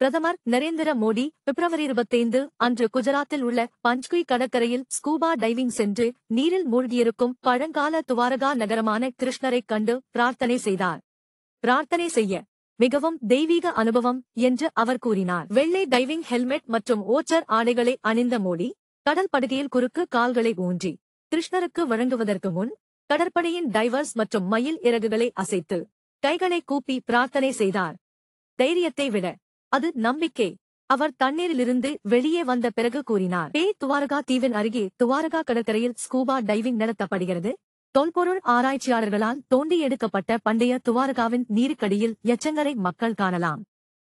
பிரதமர் நரேந்திர மோடி பிப்ரவரி இருபத்தைந்து அன்று குஜராத்தில் உள்ள பஞ்ச்குய் கடற்கரையில் ஸ்கூபா டைவிங் சென்று நீரில் மூழ்கியிருக்கும் பழங்கால துவாரகா நகரமான கிருஷ்ணரைக் கண்டு பிரார்த்தனை செய்தார் பிரார்த்தனை செய்ய மிகவும் தெய்வீக அனுபவம் என்று அவர் கூறினார் வெள்ளை டைவிங் ஹெல்மெட் மற்றும் ஓச்சர் ஆடைகளை அணிந்த மோடி கடல் படுகையில் குறுக்கு கால்களை ஊன்றி கிருஷ்ணருக்கு வழங்குவதற்கு முன் கடற்படையின் டைவர்ஸ் மற்றும் மயில் இறகுகளை அசைத்து கைகளை கூப்பி பிரார்த்தனை செய்தார் தைரியத்தை விட அது நம்பிக்கை அவர் தண்ணீரிலிருந்து வெளியே வந்த பிறகு கூறினார் பே துவாரகா தீவின் அருகே துவாரகா கடற்கரையில் ஸ்கூபா டைவிங் நடத்தப்படுகிறது தொல்பொருள் ஆராய்ச்சியாளர்களால் தோண்டி எடுக்கப்பட்ட பண்டைய துவாரகாவின் நீருக்கடியில் எச்சங்களை மக்கள் காணலாம்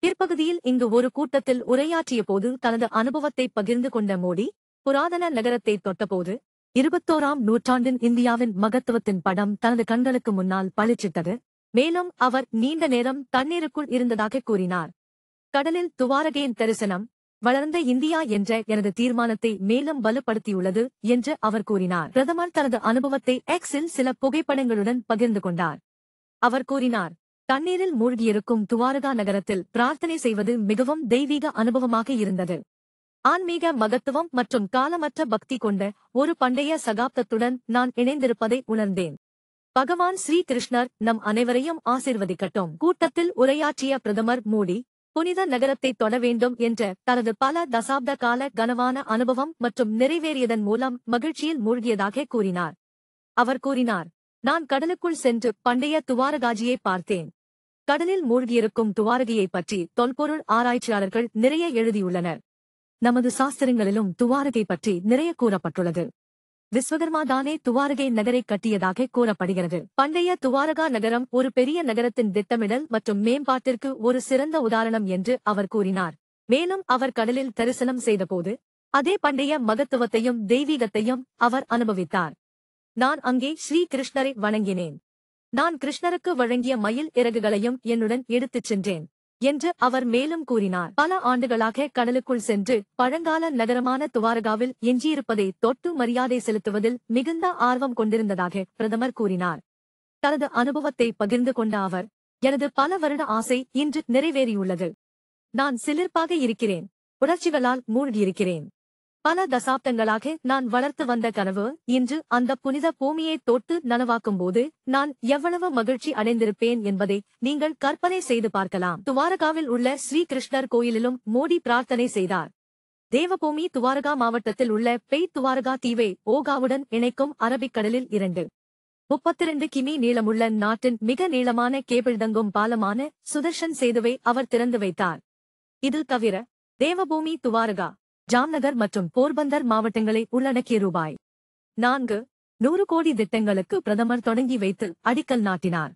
பிற்பகுதியில் இங்கு ஒரு கூட்டத்தில் உரையாற்றிய போது தனது அனுபவத்தை பகிர்ந்து கொண்ட மோடி புராதன நகரத்தை தொட்டபோது இருபத்தோராம் நூற்றாண்டின் இந்தியாவின் மகத்துவத்தின் படம் தனது கண்களுக்கு முன்னால் பளிச்சிட்டது மேலும் அவர் நீண்ட நேரம் தண்ணீருக்குள் இருந்ததாக கூறினார் கடலில் துவாரகையின் தரிசனம் வளர்ந்த இந்தியா என்ற எனது தீர்மானத்தை மேலும் வலுப்படுத்தியுள்ளது என்று அவர் கூறினார் பிரதமர் தனது அனுபவத்தை எக்ஸில் சில புகைப்படங்களுடன் பகிர்ந்து கொண்டார் அவர் கூறினார் தண்ணீரில் மூழ்கியிருக்கும் துவாரகா நகரத்தில் பிரார்த்தனை செய்வது மிகவும் தெய்வீக அனுபவமாக இருந்தது ஆன்மீக மகத்துவம் மற்றும் காலமற்ற பக்தி கொண்ட ஒரு பண்டைய சகாப்தத்துடன் நான் இணைந்திருப்பதை உணர்ந்தேன் பகவான் ஸ்ரீ கிருஷ்ணர் நம் அனைவரையும் ஆசிர்வதிக்கட்டும் கூட்டத்தில் உரையாற்றிய பிரதமர் மோடி புனித நகரத்தை தொட வேண்டும் என்ற தனது பல தசாப்த கால கனவான அனுபவம் மற்றும் நிறைவேறியதன் மூலம் மகிழ்ச்சியில் மூழ்கியதாக கூறினார் அவர் கூறினார் நான் கடலுக்குள் சென்று பண்டைய துவாரகாஜியை பார்த்தேன் கடலில் மூழ்கியிருக்கும் துவாரகியை பற்றி தொல்பொருள் ஆராய்ச்சியாளர்கள் நிறைய எழுதியுள்ளனர் நமது சாஸ்திரங்களிலும் துவாரகை பற்றி நிறைய கூறப்பட்டுள்ளது தானே துவாரகை நகரை கட்டியதாக கூறப்படுகிறது பண்டைய துவாரகா நகரம் ஒரு பெரிய நகரத்தின் திட்டமிடல் மற்றும் மேம்பாட்டிற்கு ஒரு சிறந்த உதாரணம் என்று அவர் கூறினார் மேலும் அவர் கடலில் தரிசனம் செய்தபோது அதே பண்டைய மகத்துவத்தையும் தெய்வீகத்தையும் அவர் அனுபவித்தார் நான் அங்கே ஸ்ரீ கிருஷ்ணரை வணங்கினேன் நான் கிருஷ்ணருக்கு வழங்கிய மயில் இறகுகளையும் என்னுடன் எடுத்துச் சென்றேன் என்று அவர் மேலும் கூறினார் பல ஆண்டுகளாக கடலுக்குள் சென்று பழங்கால நகரமான துவாரகாவில் எஞ்சியிருப்பதை தொட்டு மரியாதை செலுத்துவதில் மிகுந்த ஆர்வம் கொண்டிருந்ததாக பிரதமர் கூறினார் தனது அனுபவத்தை பகிர்ந்து கொண்ட அவர் எனது பல வருட ஆசை இன்று நிறைவேறியுள்ளது நான் சிலிர்ப்பாக இருக்கிறேன் உணர்ச்சிகளால் மூழ்கியிருக்கிறேன் பல தசாப்தங்களாக நான் வளர்த்து வந்த கனவு இன்று அந்த புனித பூமியை தொட்டு போது நான் எவ்வளவு மகிழ்ச்சி அடைந்திருப்பேன் என்பதை நீங்கள் கற்பனை செய்து பார்க்கலாம் துவாரகாவில் உள்ள ஸ்ரீகிருஷ்ணர் கோயிலிலும் மோடி பிரார்த்தனை செய்தார் தேவபூமி துவாரகா மாவட்டத்தில் உள்ள பெய் துவாரகா தீவை ஓகாவுடன் இணைக்கும் அரபிக்கடலில் இரண்டு ரெண்டு கிமி நீளமுள்ள நாட்டின் மிக நீளமான கேபிள் தங்கும் பாலமான சுதர்ஷன் சேதுவை அவர் திறந்து வைத்தார் இது தவிர தேவபூமி துவாரகா ஜாம்நகர் மற்றும் போர்பந்தர் மாவட்டங்களை உள்ளடக்கிய ரூபாய் நான்கு நூறு கோடி திட்டங்களுக்கு பிரதமர் தொடங்கி வைத்து அடிக்கல் நாட்டினார்